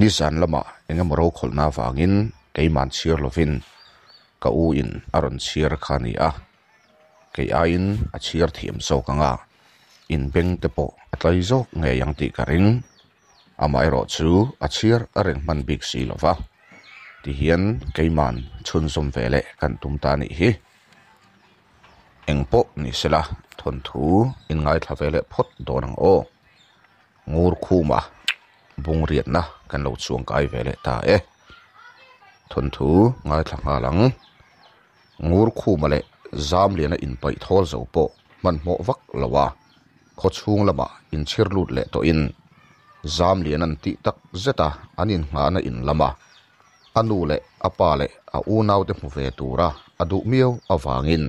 นิสันละมาเองมรคนน่าฟังอินเกี่ยมันเชียร์ลฟินก็อูอินอรันเชียร์ขานีอ่ะเกี่ยอินอาเชียร์ทีมโซกังอ่ะอินเบงเตปออัตไลโซเงยังติการินอามาไอรอชูอาเชียร์อริงมันบิ๊กซีลฟะที่เห็นเกี่ยมันชนสมเฟลกันตุ้มตานี่ฮีเองปอนี่สิละทนทูอินไงทาเฟลพดโดนงโองูรคูมาบงเรียนนะกันเราช่วงกายเวลตาเอทนทูง่ายทางหลังงูคู่มาเลยจามเรียนอินไปทอเส้าปมันหมวักละวะขดชวงละมาอินเชิรลุดเลตัวอินจามเรียนันติตักเจตาอันอินงานอินละมาอันนูเลอปาเลอาอูนาวเดมเวตูระอดุเมิวอวางิน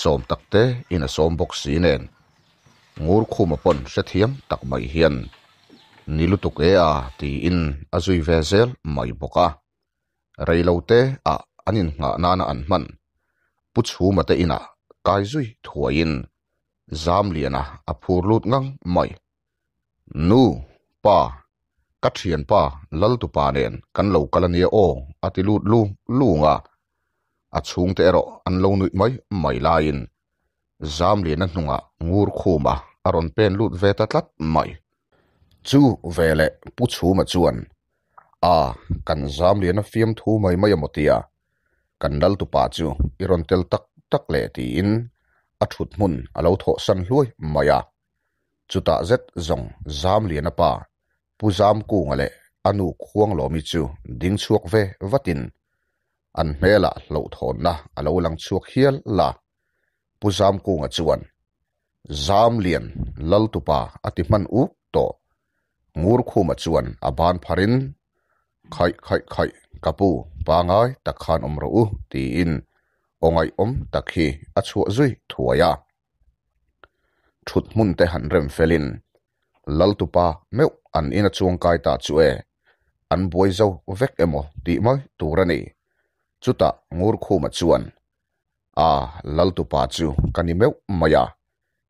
สมตักเตอินสมบกสีเนนงูคู่มาปนเสถียมตักไม่เฮียน ni lutuk e a ti in azui zui ve zel mai boka reilo te a anin nga nana an man pu chu ma te ina kai zui thua thuain zam liana a phur lut ngang mai nu pa ka thian pa lal tu pa nen kan lo kalania o ati lut lu lunga a chung te ero an lo nui mai mai lain zam liana hnunga ngur khuma aron pen lut ve tatlat mai chu về lệ bút chú mà chuan à cần giam liền phim thu mấy mấy một tia cần đal tu pa chu iron tel tắc tắc lệ thì in a à, thut mun a à, lo thọ san lui maya à. chu ta zet zong giam liền pa pu giam ku ngale anu khuang lo mi chu ding chuak ve vatin an mela lo thon na a lo lang chuak hial la pu giam ku nga chuan zam liền lal tu pa ati man u to ngur khum achuan aban pharin khai khai khai kapu pangai takhan omro u ti in ongai om takhi achu zui thuaya thut mun te han rem felin laltupa meu an ina chuang kai ta chu e an boi zo vek emo ti mai turani chuta ngur khum achuan a laltupa chu kanimeu maya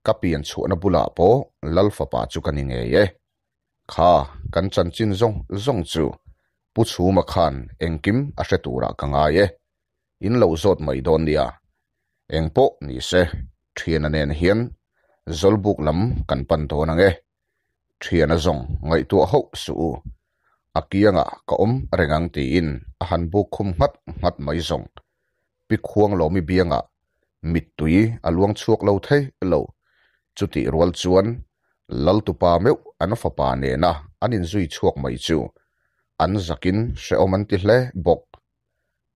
kapian chu na bula po lalfa pa chu kaninge ye kha kan chan chin zong zong chu pu chu ma khan kim a she tu ra kanga ai? in lo zot mai don dia engpo ni se thian anen hian zolbuk lam kan pan to na nge thian a zong ngai tu ho su akianga ka om rengang ti in a han bu khum ngat ngat mai zong pi khuang lo mi bianga mit tui a luang chuak lo thei lo chuti rual chuan lal tu pa meu an fapa ne na anin zui chuak mai chu an zakin se oman ti hle bok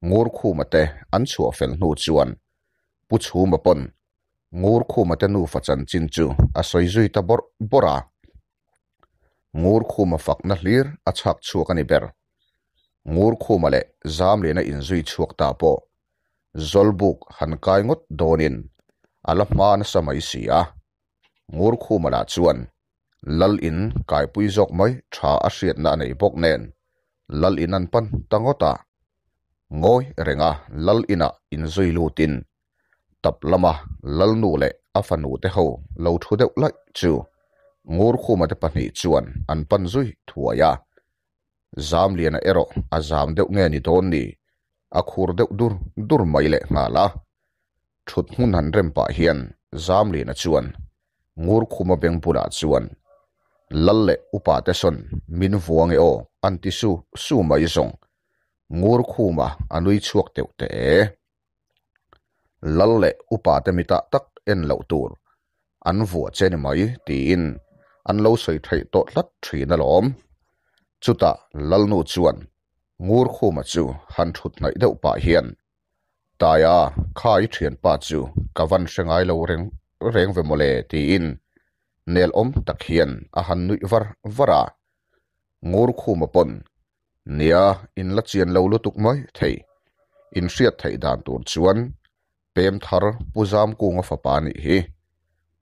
ngur khu mate an chua fel nu chuan pu chu ma pon ngur khu mate nu chân chin chú a soi duy ta bor bora ngur khu ma fak na hlir a chak chuak ani ber ngur khu male zam le na in zui chuak ta po zolbuk hankai ngot donin ala man samai sia ngur khu mala chuan lal in kai pui jok mai tha a siat na nei bok nen lal in an pan tangota ngoi renga lal ina in zui lutin tap lama lal nu le afanu te ho lo thu deuh lai chu ngur khuma te pahnih chuan an pan zui thuaya zam lian ero a zam deuh nge ni ton ni a khur deuh dur dur mai le nga la thut hun han rem pa hian zam lian a chuan ngur khuma beng pula chuan lalle upate son min vuang e o anti su su mai zong ngur khuma anui chuak teu te lalle upate mita tak en lo tur an vua chen mai tin an lo soi thai to lat thrin alom chuta lalnu chuan ngur khuma chu han thut nai deuh pa hian taya khai thian pa chu kavan sengai lo reng reng ve mole tin nel om tak hian a han nui var vara ngur khum pon nia in la chian lo lu tuk mai thei in hriat thei dan tur chuan pem thar zam ku nga fa pa ni hi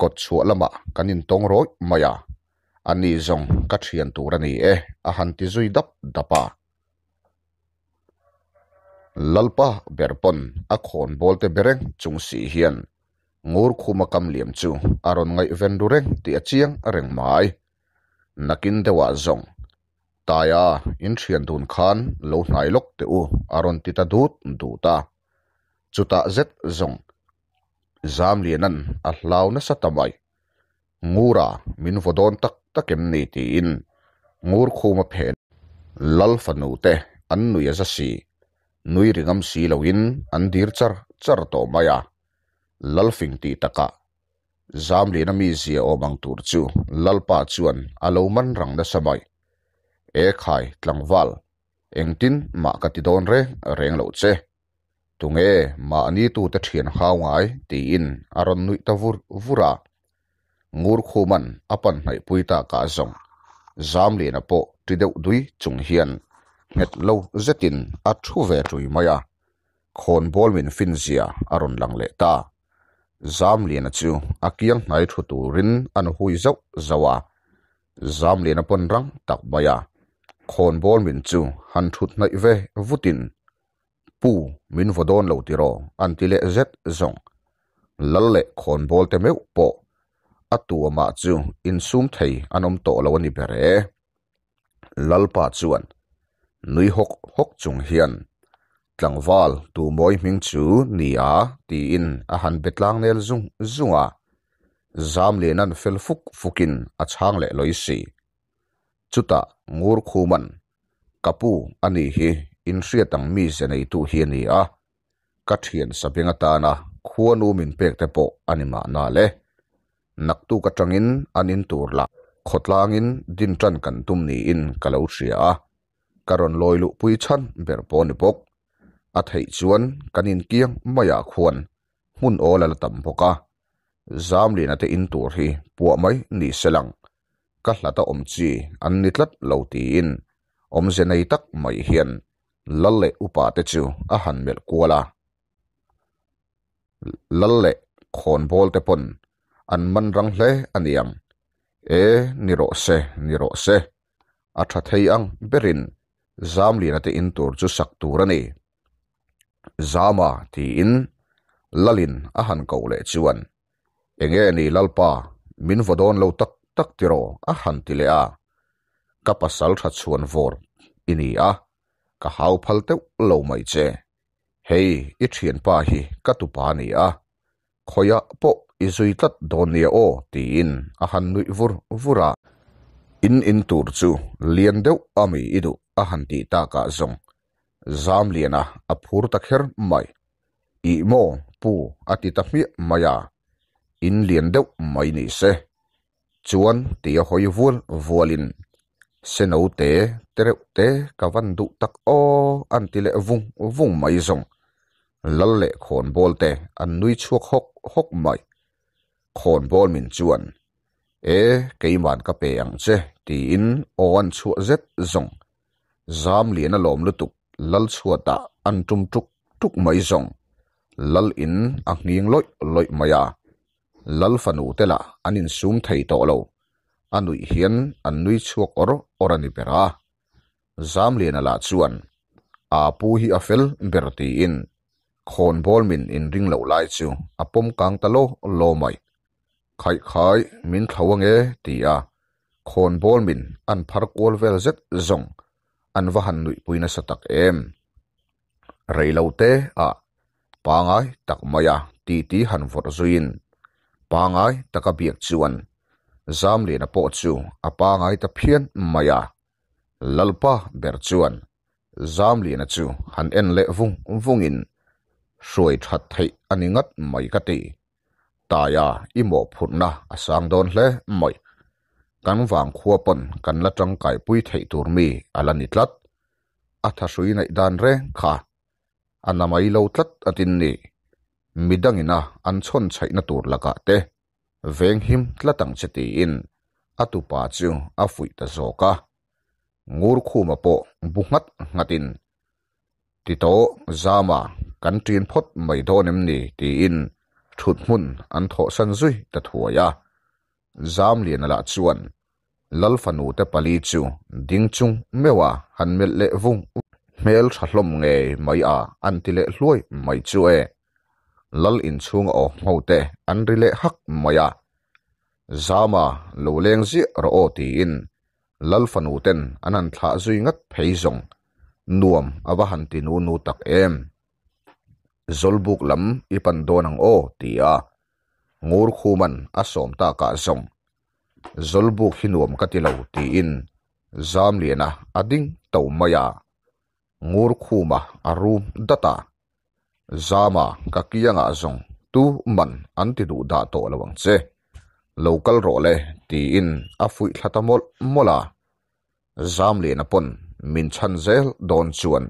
kot chu lama kanin tong roi maya ani zong ka thian tur ani e a han ti zui dap dapa lalpa berpon a khon bolte bereng chung si hian ngur khuma kam liam chu aron ngai ven du reng ti achiang areng mai nakin dewa zong taya in thian dun khan lo hnai lok te u aron à, ti ta dut du ta chuta zet zong zam lianan a à, hlau na satamai ngura min vodon tak takem ni ti in ngur khuma phen lal fanu te an nuya à za si nui ringam si loin an dir char char to maya lalfing ti taka zamli na mi zia o mang tur chu lalpa chuan alo man rang na samai e khai tlangwal engtin ma ka ti don re reng lo che tunge ma ani tu ta thian hawngai ti in aron nui ta vur vura ngur khuman apan hai puita ka zong zamli na po ti deu dui chung hian het lo zetin a thu ve tui maya khon bol min finzia aron lang le ta zam lian a chu a kiang nai thu turin an hui zau zawa zam lian a pon rang tak baya khon bol min chu han thut nai ve vutin pu min vodon lo tiro an tile zet zong lalle khon bol te meu po atu ma chu in sum thei anom to lo ni bere lalpa chuan nui hok hok chung hian tlangwal tu mawi hming chu ni a ti in a han betlang nel zung zunga zam len an fel fuk fukin a chang le loi si chuta ngur khuman kapu ani hi in hria tang mi se nei tu hi ni a ka thian sapinga ta na khuanu min pek te po anima na le nak tu ka tangin anin tur la khotlangin din tan kan tum ni in kalau thria a karon loilu pui chan ber ni pok อาเทชวนกันินเกียงไม่อยากควรหุ่นโอละต่ำพกะจามลีนาเตอินตัวที่ปัวไม่นิสลังกัลตาอมจี อันนิดลัดเลวตีนอมเจนตักไม่เฮียนลัลเลอุปาเตจูอาหันเมลกัวลาลัลเลขอนโบลเตปนอันมันรังเลอันยังเอนิโรเซนิโรเซอัตเทียงเบรินจามลีนาเตอินตัวจุสักตัวนี่ zama ti in lalin a han ko le chuan enge ni lalpa min vodon lo tak tak tiro a han ti le a kapasal tha chuan vor ini a ka hau phal te lâu mai che Hey, ít hiền pa hi ka tu pa ni a khoya po i zui tat don ni o ti in a han nui vur vura in in tour chu liền deuh ami idu a han ti ta ka zong zam liana a phur takher mai i mo pu ati takmi maya in lian deuh mai ni se chuan ti a hoi vul vualin seno te tereu te ka van du tak o an ti le vung vung mai zong lal le khon bol te an nui chuak hok hok mai khon bol min chuan e keiman ka pe ang che ti in oan chu zet zong zam lian a lom lutuk lal suata an tum truk truk mai zong lal in a nghiêng loy loy maya lal fanu tela an in sum thei to lo anui hian an nui chuak or orani pera zam lena la chuan a pu hi a fel berti in khôn bol min in ring lau lai chu a pom kang ta lo mai khai khai min thawang e tia khôn bol min an phar kol vel zet zong an va han nui puina satak em reilote a pangai tak maya ti ti han vor zuin pangai taka biak chuan zam le na po chu a pangai ta phian maya lalpa ber chuan zam le na chu han en le vung vungin soi that thei aningat mai ka ti taya imo phurna asang don hle mai kan vàng khua bụi pon kan la tang kai pui thei tur mi alani tlat atha sui lâu dan re tin anamai lo tlat atin ni midangina an chon chaina tur laka te veng him tlatang cheti in atupa chu afui ta zoka ngur khuma po bungat ngatin tito zama kan tin phot mai donem ni ti in thut mun an tho san zui ta thuaya 做咩嘢啦？阿娟，老番屋的 police，丁聪，咩话？俺冇得唔？每日食龙眼，冇牙；，俺得唔落？冇咀嘅。老英雄哦，冇得，俺得唔得黑？冇牙。做乜？老靓仔，罗定，老番屋的，俺谂睇住你个品种，唔好阿伯，喊睇唔到，唔得嘅。走唔出嚟，伊边度？唔好睇啊！ngur khuman man asom ta ka zong zolbuk hinuam ka tilo tiin zam liena ading tau maya ngur khu ma arum data zama ka kiyanga zong tu man antidu da to lawang che local role tiin afui thatamol mola zam liena pon min chan zel don chuan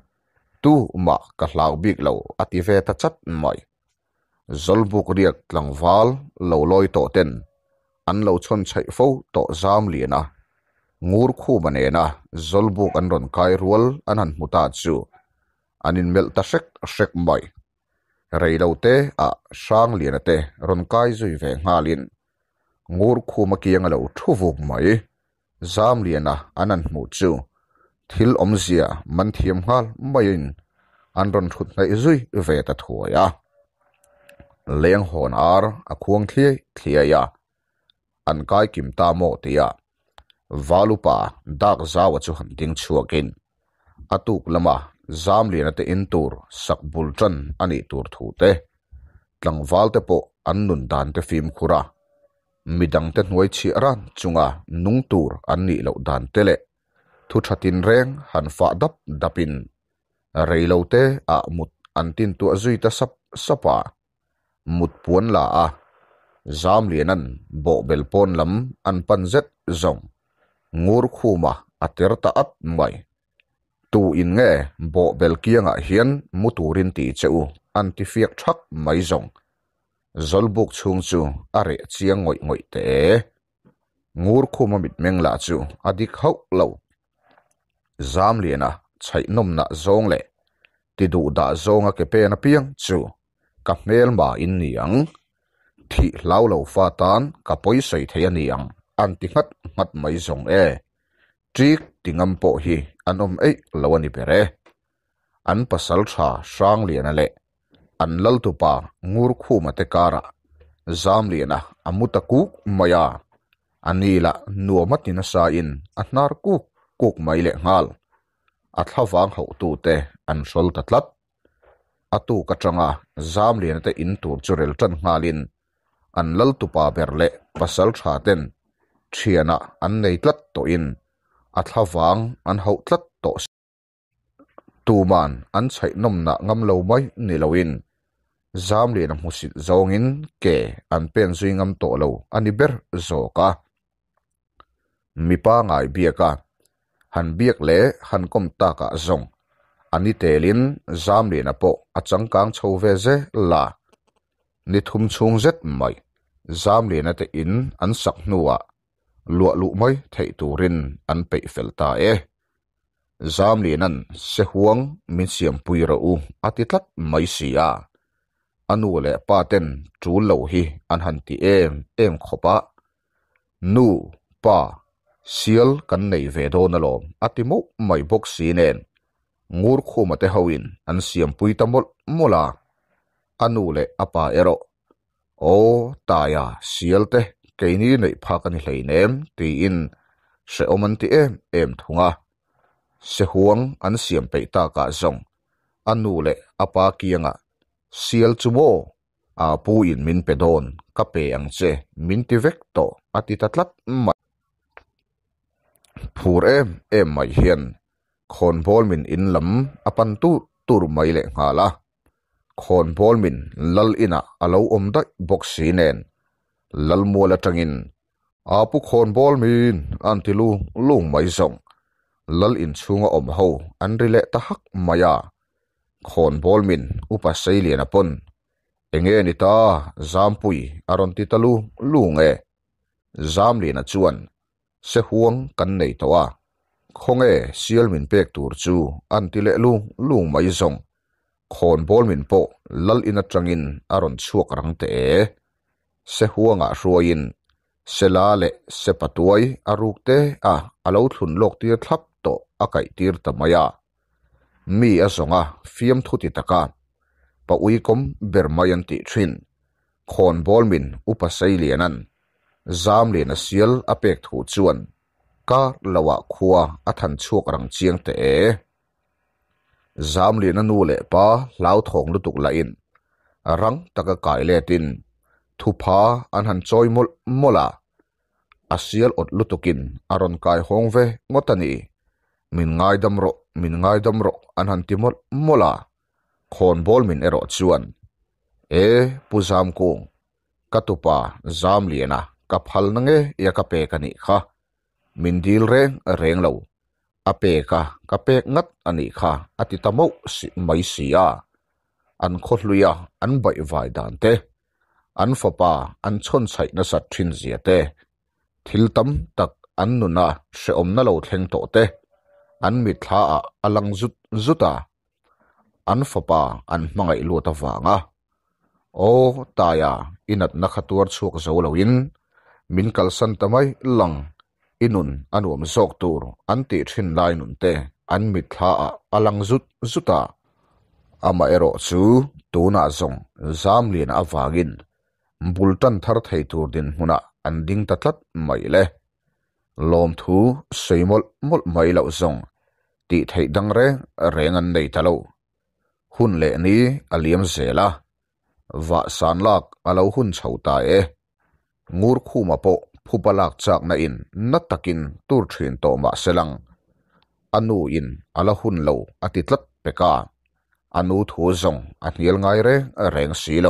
tu ma ka hlau bik lo ati ve ta chat mai zolbuk lang tlangval lo loi to ten an lo chon chai fo to zam liana ngur khu banena zolbuk an ron kai rual an han muta chu anin mel ta shek shek mai reilo te a sang liana te ron kai zui ve ngalin ngur khu makiang lo thuvuk mai zam liana anan mu chu thil zia, man thiam hal in, an ron thut nai zui ve ta thuaya เลี้ยงหอนอาร์อควงเทียเทียอันกายกิมตาโมเตียวาลุปาดักซาวจุหันดิงชัวกินอตุกลมาจามเลียนเตอินตูร์สักบุลจันอันนี้ตูร์ถูเตตังวาลเตโปอันนุนดานเตฟิมคุระมิดังเตนวยชีรันจุงานุงตูร์อันนี้เหล่าดานเตเลทุชตินเรงหันฟาดับดับินเรยเหล่าเตอะมุดอันตินตัวจุยตะสับสปา một puan là à zam liền ăn bộ bel pon lắm ăn pan rất rộng ngur khu mà atir à ta ap mày tu in nghe bộ bel kia ngạ hiến mu tu rin ti cheu ăn ti phiek thắc mấy rộng zol buk chung chu are à chiang ngoi ngoi te ngur khu mà mít meng la chu adik hau lâu zam liền à chạy nôm na zông lệ ti du da zông à ke pe na piang chu ka hmel ma in niang thi lâu lo fa tan ka poi sei thei aniang an ti ngat ngat mai zong e trik tingam po hi anom ei lo ani pere an pasal tha sang lian ale an lal tu pa ngur khu ma te kara zam lian à amuta ku maya anila nuamat ni na sa in atnar ku kuk mai le ngal athawang ho tu te an sol tatlat atu ka changa zam lian te in tur churel tan ngalin an lal tupa berle pasal tha ten thiana an nei tlat to in a thlawang an ho tlat to man an chai nom na ngam lo mai ni loin zam lian zong in, ke an pen zui ngam to lo ani ber zo ka mipa ngai biaka han biak le han kom ta ka zong อันนี้เตลินซามเรนะปออจารย์กังชาวเวเซลานิทุมชงเซตไม่ซามเรนอเตอินอันสักนัวลวดลุมไม่เทตูรินอันเปิเฟลตาเอซามเรนนั้นเซฮวงมิเซียมปุยระอูอติทัตไม่เสียอันวัวเล่ป้าเต็นจูโลวฮีอันหันที่เอ็มเอ็มขบะนูป้าเซียลกันในเวโอนลมอาทิตย์มุกไม่บกสีเนน ngur khuma te hoin an siam pui tamol mola anu le apa ero o taya sial te keini nei phakani hleinem ti in se oman ti em em thunga se huang an siam pe ta ka zong anu le apa kianga sial chumo a puin min pedon kape ang che min ti vek to ati tatlat ma phur em em mai hian คนพอลมินอินลำอปันตุตุรไม่เละงาละคนพอลมินลลอินะอาลูอมได้บกสีเนนลลมัวละจังอินอาปุคนพอลมินอันติลูลุงไม่ส่งลลอินชุงอมเฮาอันริเลตะฮักมายาคนพอลมินอุปสัยเลียนปนเองเอ็นิตาจามปุยอารอนติตาลูลุงเอจามเลียนจวนเสหวงกันในตัวคงเอเซียลมินเปกตูรจูอันติเลลุงลุงไม่ส่งคนบอลมินโปลัลอินัตรังอินอารอนชัวกรังเตเสหัวงะรัวยินเสลาเลเสปตัวยอารุกเตอะอาลาวทุนโลกตีทับโตอากายตีรตมายามีอสงะฟิมทุติตะกาปอุยกมเบอร์มายันติทรินคนบอลมินอุปสัยเลียนันซามเลนเซียลอเปกถูจวนก็ลวะขัวอัฐันชวกรังเชียงเต๋จามเลียนนูเล่ปะลาวทงลุตุกละอินรังตะกะกายเลติน ทุพาอันหันจอยมุลมลาอาศัยอดลุตุกินอารอนกายหงเวงตันี มินไงดายดำรกมินไงดายดำรกอันหันติมลมลาคอนบอลมินเอรอดชวน เอปูซามกุงกตุปาจามเลียนะกับพัลนังเอยากเปกัน่ค่ะมินดีลเรงเรงเลวอเปกะกเปกงัดอันนี้ค่ะอติตามุสิไม่เสียอันคดลุยอันใบไวดันเตอันฟปาอันชนใส่นสัตทินเสียเตทิลตัมตักอันนุนาเสอมนาเลวเทงโตเตอันมิทลาอัลังจุดจุดาอันฟปาอันมังไอลัวตฟวางอ่ะโอ้ตายาอินัดนักตัวชวกเจ้าเลวินมินกัลสันทำไมหลัง inun anuam zok tur an ti thin lai nun te an mi thla a alang zut zuta ama ero chu tuna zong zam lian awangin bultan thar thei tur din huna an ding ta tlat mai le lom thu seimol mol mai lo zong ti thei dang re rengan nei talo hun le ni aliam zela va san lak alo hun chhota e ngur khuma po ผู้ปลักจากนั้นนัตตะกินตูร์ชินโตมาเสลังอนูอินอลฮุนโลอติตลัดเปกาอนูทูซงอันเยลไงเรเรงสีโล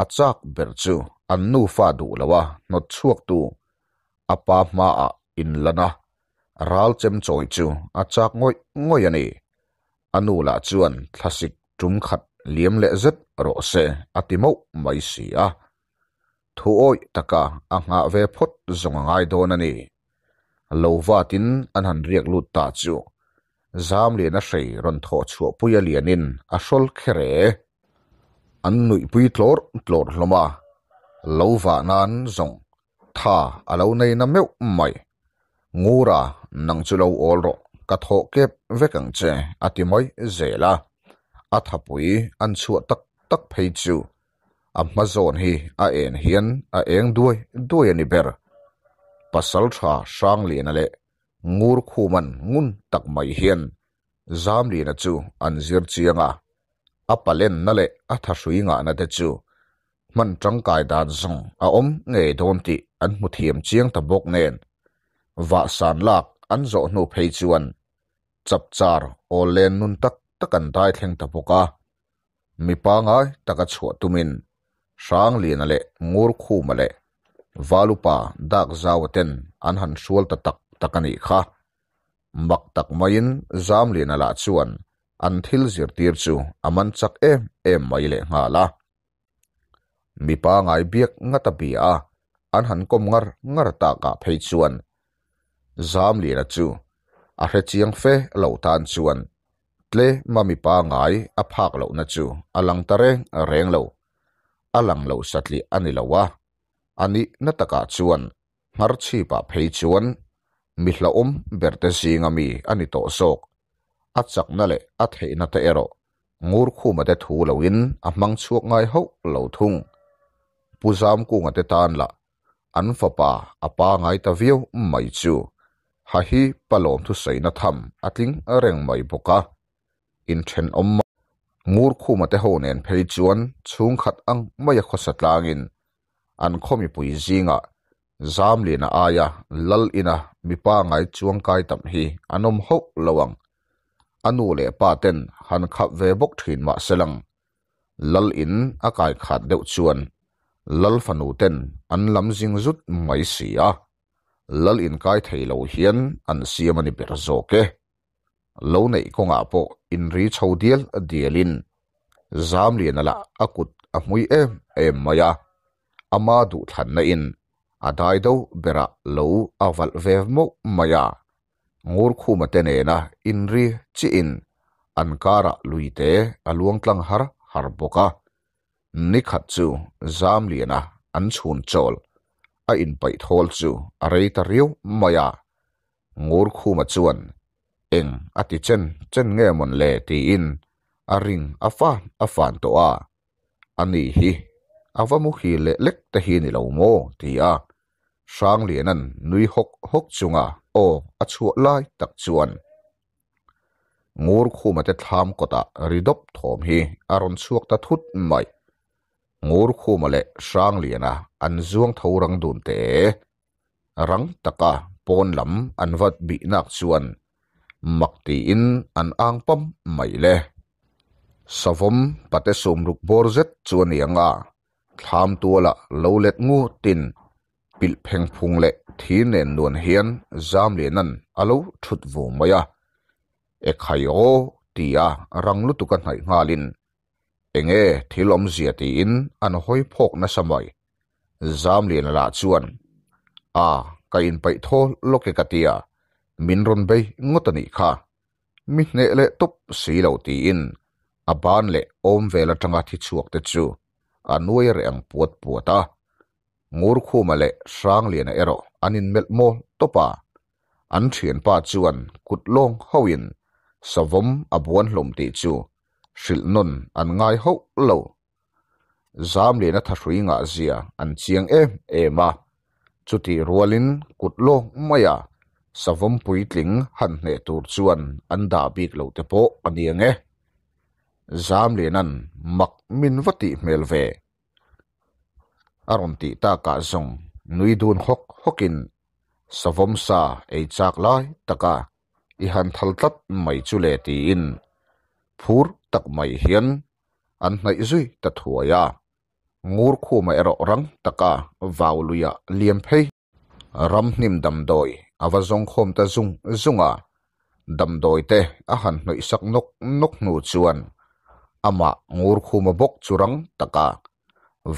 อาจากเบิร์จูอนนูฟาดูละวะนดชวกตูอปามาอินละนะรัลเจมจอยจูอาจากงอยงอยนี่อนูละจวนทัศิกจุมขัดเลียมเละเซตโรเซอติมุไม่เสีย thu oi taka anga ve phot zonga ngai don ani lova tin an han riak lut ta chu zam le na sei ron tho chu puya lianin asol khere an nui pui tlor tlor hloma lova nan zong tha alo nei na meu mai ngura nang chu lo ol ro ka tho kep vekang che atimoi zela athapui an chu tak tak phei chu Amazon hi a en hian a eng duai duai ani ber pasal tha sang li na le ngur khuman ngun tak mai hian zam li na chu an zir chianga a palen na le a tha suinga na te chu man trang kai dan zong a om nge don ti an mu thiam chiang ta bok nen wa san lak an zo nu phei chuan chap char olen nun tak takan dai thleng ta boka mi pa ngai taka tumin sang liền na ngur khu ma le valupa dak zawaten an han sual ta tak takani kha mak tak mayin zam li na la chuan an thil zir tir chu aman chắc em em mai le nga la mi pa ngai biak ngata bi a an han kom ngar ngar ta ka phei chuan zam liền na chu a hre chiang fe lâu tan chuan tle ma mi pa ngai a phak lo na chu alang tare reng reng lo alang lo satli ani lowa ani nataka chuan marchi pa phei chuan mihla om berte zingami ani to sok achak nale athe na te ero ngur khu ma te thu loin amang chuak ngai ho lo thung puzam ku ngate tan la an fapa apa ngai ta view mai chu ha hi palom thu sei na tham atling reng mai boka in then om ngur khu ma te ho nen phei chuan chung khat ang maya khosa langin an khomi pui zinga zam lina aya lal ina mipa ngai chuang kai tam hi anom ho lawang anu le pa ten han khap ve bok thin ma selang lal in akai khat deu chuan lal fanu ten an lam jing zut mai sia lal in kai thailo hian an siamani ber zo ke ลูกในกงอาโปอินรีชาเดียลเดียลินจามลีนละอากุดอมุยเอมเอมมายาอามาดูทันนัยนอาได้ดูเบระลูอาวัลเวฟมุมายางูคูมาเตเนนะอินรีจีอินอันการะลุยเตอลวงตลังฮาร์ฮาร์บกะนิขัดจูจามลียนะอันชุนจอลอินไปทอลจูอะไรตาเรียวมายางูคูมาจวน eng ati chen chen nge mon le ti in a ring a fa a fan to a ani hi awamu hi le lek te hi ni lo mo ti a sang lian an nui hok hok chunga o a chu lai tak chuan ngur khuma te tham kota ridop thom hi aron chuak ta thut mai ngur khuma le sang liana an zuang thorang dun te rang taka pon lam an wat bi nak chuan มักตีอินอันอังปมไม่เล่สฟมปฏิสุมรุกบอร์เซตชวนยังอาทามตัวละเลวเล็ดงูตินปิลเพ่งพุงเละทีเนนวนเฮียนจามเลนันอลูชุดวูมายาเอกไหโอตีอารังลุตุกันไหงาลินเองเอที่ลมเสียตีอินอันห้อยพกน่ะสมัยจามเลนละชวนอาก็ยินไปทั่วโลกกติยา min ron bay ngotani kha mi hne le top si lo ti in a ban le om vela tanga thi chuak te chu a nuai re ang puat puata ngur khuma le sang lian a ero anin mel mo topa an thian pa chuan kut long hoin savom abuan hlom ti chu hril non an ngai ho lo zam lian a thrui nga zia an chiang em ema chuti rualin kut long maya savom pui tling han ne tur chuan an da bik lo te po ani nge zam le nan mak min vati mel ve aron ti ta ka zong nui dun hok hokin savom sa e chak lai taka i han thal tat mai chu le ti in phur tak mai hian an nai zui ta thuaya ngur khu mai ro rang taka vauluya liam phei ram nim dam doi À, va zong khom ta zung zunga dam doi te a han sắc sak nok nok nu chuan ama à ngur khuma bok churang taka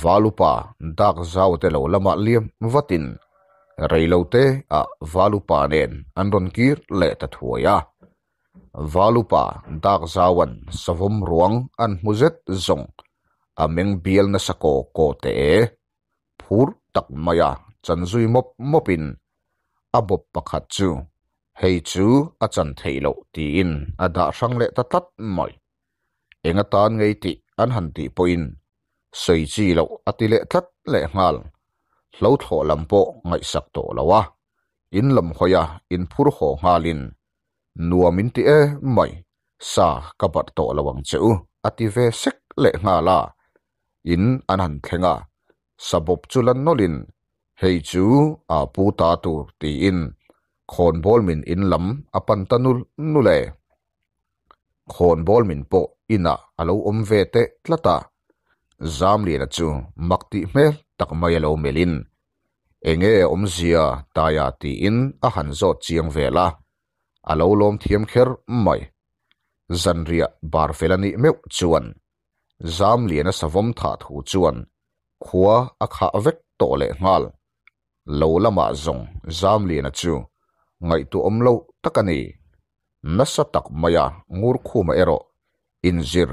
valupa dak zau te lo lama liam vatin reilote a valupa nen anron kir le ta thuaya valupa dak ruộng savom ruang an muzet zong ameng à, biel na sako ko te phur tak maya chanzui mop mopin abop pakhat chu hei chu a chan theilo ti in a da sang le ta tat moi enga tan ngei ti an han ti poin sei chi lo ati le tat le ngal lo tho lam po ngai sak to lawa in lam khoya in phur ho ngalin nuamin ti e mai sa kapat to lawang cheu ati ve sek le ngala in an han thenga sabop chulan nolin hei chu a pu ta tur ti in khon bol min in lam apan tanul nule, le khon bol min po ina alo om ve te tlata zam li la chu makti mel tak mai alo melin enge e om zia ta ya ti in a han zo chiang vela alo lom thiam kher mai zanria bar felani meu chuan zam lian a savom tha thu chuan khua a kha vek to le ngal lo lama zong zam li na chu ngai tu om lo takani nasa tak maya ngur khu ma ero inzir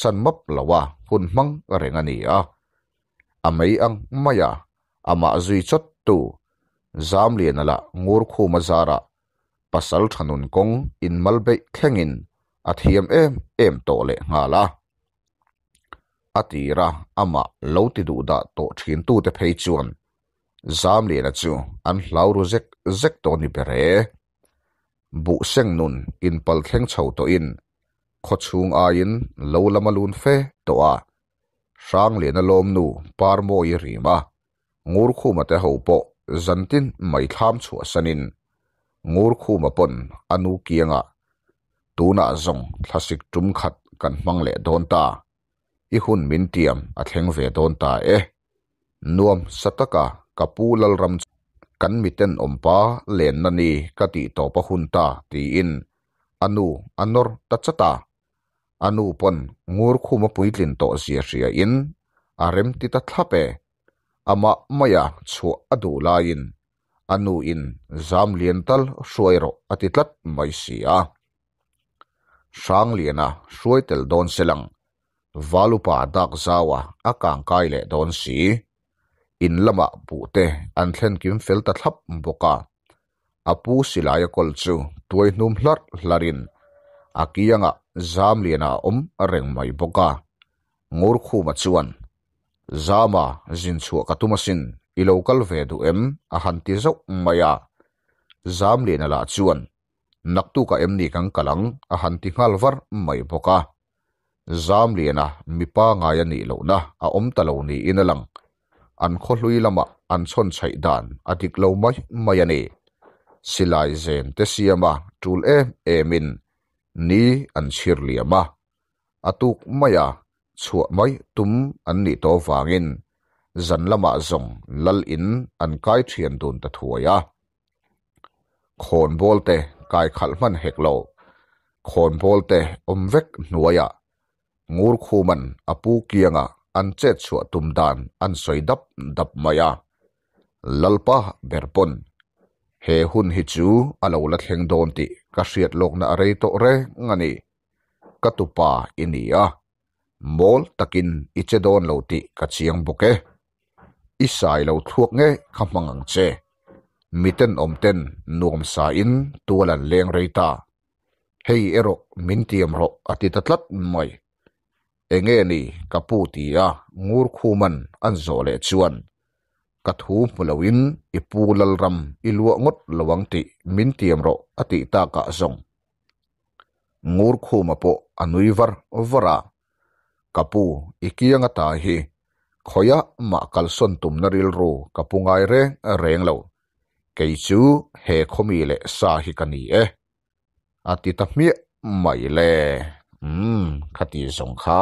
san mập lawa hun mang rengani a amai ang maya ama zui chot tu zam liền là la ngur à à khu ma zara pasal thanun kong in malbe khengin athiam à em em tole le ngala atira ama lo ti du da to thin tu te phei chuan zam le na chu an hlau ru zek zek to ni bere bu seng nun in pal thleng chho to in kho chung a in lo lamalun fe to a sang le na lom nu par mo i ri ma ngur khu ma te ho po zantin mai tham chu sanin ngur khu ma pon anu kianga tuna zong thlasik tum khat kan mang le don ta i hun min tiam a thleng ve don ta e nuam sataka kapulal ram kan miten ompa len na ni kati to pa hunta tiin anu anor tatsata anu pon ngur khuma puitlin to siya sia in arem ti ta thlape ama maya chu adu lain anu in zam liental suairo atitlat mai sia sang liena suaitel don selang valupa dak zawa akang kaile don si in lama bu te an thlen kim fel ta thlap boka apu silaya kol chu tuai num hlat hlarin akianga zam liana om reng mai boka ngur khu ma chuan zama jin chu katumasin ilokal ve du em a hanti zau maya zam liana la chuan naktu ka em ni kang kalang a hanti ngal var mai boka zam liana mipa ngaya ni lo na a om talo ni inalang อันคลุยละมาอันชนใช้ดานอดิกลมไม่ไม่ยเนสิลายเซนเตสิียมาจูเล่เอมินนี่อันเชื่อเลียมาอาตุกไม่ยาชัวไม่ตุมอันนี้ตัวฟางินสันละมาทงลลินอันกายเชียนดุนตะทัวยาคนบอลเตกายขัลมันเฮกโลคนบอลเตอมเวกนัวยางูรคูมันอปูกียงอะ an che chua tum dan an soi dap dap maya lalpa berpon he hun hi chu alo la thleng don ti ka hriat lok na arei to re ngani katupa inia mol takin iche don lo ti ka chiang boke isai lo thuak nge khamangang che miten omten nuam sa in tualan leng reita hei erok mintiam ro ati tatlat mai enge ni kaputi a ngur khuman an zole chuan ka thu mulawin ipu lalram ilwa ngot lawang ti min tiam ro ati ta ka zong ngur khuma po anuivar vara kapu ikianga ta hi khoya ma kalson tum naril ro kapungai re reng lo kei he khomi le sa hi kani e ati ta mi mai le อืมคดีสงขา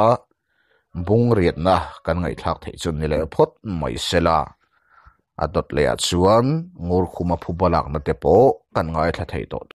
บุงเรียนนะ กันไงทักเทจุนนี่แหละพดไม่เสละอดตเลียชวน งูคุมาผู้บลักนัดเตโปกันไงทักเทตด